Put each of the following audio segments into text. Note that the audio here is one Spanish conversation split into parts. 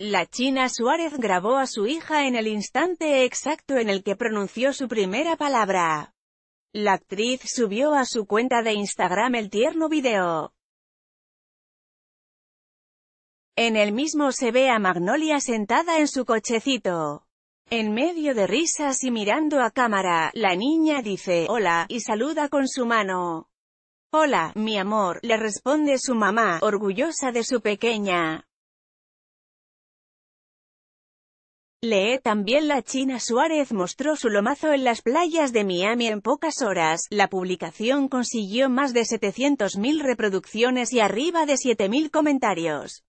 La China Suárez grabó a su hija en el instante exacto en el que pronunció su primera palabra. La actriz subió a su cuenta de Instagram el tierno video. En el mismo se ve a Magnolia sentada en su cochecito. En medio de risas y mirando a cámara, la niña dice «Hola» y saluda con su mano. «Hola, mi amor», le responde su mamá, orgullosa de su pequeña. Lee también La China Suárez mostró su lomazo en las playas de Miami en pocas horas. La publicación consiguió más de 700.000 reproducciones y arriba de 7.000 comentarios.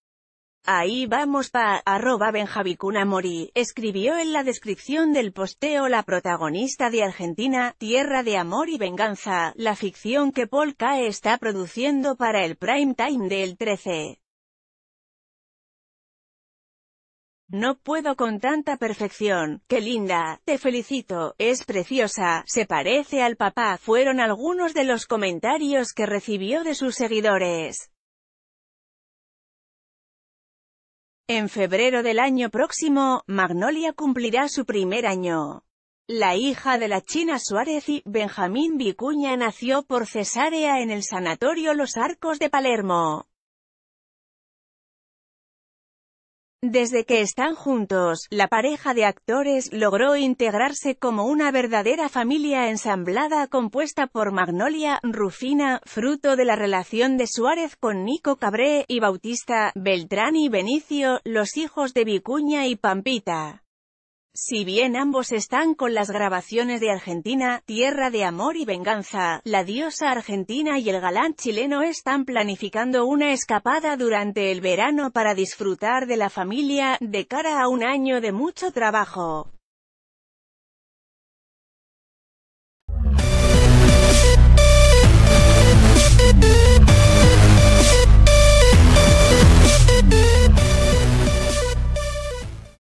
Ahí vamos pa, arroba Benjavicuna Mori, escribió en la descripción del posteo la protagonista de Argentina, Tierra de Amor y Venganza, la ficción que Polka está produciendo para el prime time del 13. No puedo con tanta perfección, qué linda, te felicito, es preciosa, se parece al papá, fueron algunos de los comentarios que recibió de sus seguidores. En febrero del año próximo, Magnolia cumplirá su primer año. La hija de la China Suárez y Benjamín Vicuña nació por cesárea en el Sanatorio Los Arcos de Palermo. Desde que están juntos, la pareja de actores logró integrarse como una verdadera familia ensamblada compuesta por Magnolia, Rufina, fruto de la relación de Suárez con Nico Cabré y Bautista, Beltrán y Benicio, los hijos de Vicuña y Pampita. Si bien ambos están con las grabaciones de Argentina, Tierra de Amor y Venganza, la diosa argentina y el galán chileno están planificando una escapada durante el verano para disfrutar de la familia, de cara a un año de mucho trabajo.